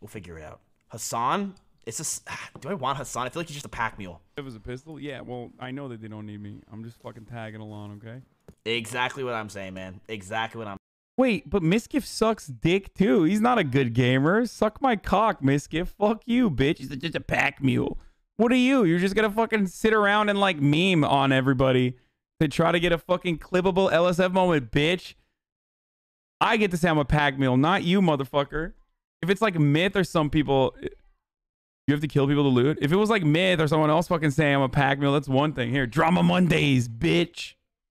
We'll figure it out. Hassan? It's a. Ah, do I want Hassan? I feel like he's just a pack mule. it was a pistol? Yeah, well, I know that they don't need me. I'm just fucking tagging along, okay? Exactly what I'm saying, man. Exactly what I'm Wait, but Misgift sucks dick too. He's not a good gamer. Suck my cock, Misgift. Fuck you, bitch. He's just a pack mule. What are you? You're just gonna fucking sit around and like meme on everybody to try to get a fucking clippable LSF moment, bitch. I get to say I'm a pack mule, not you, motherfucker if it's like myth or some people, eh, you have to kill people to loot. If it was like myth or someone else fucking saying I'm a pack meal, that's one thing. Here, drama Mondays, bitch.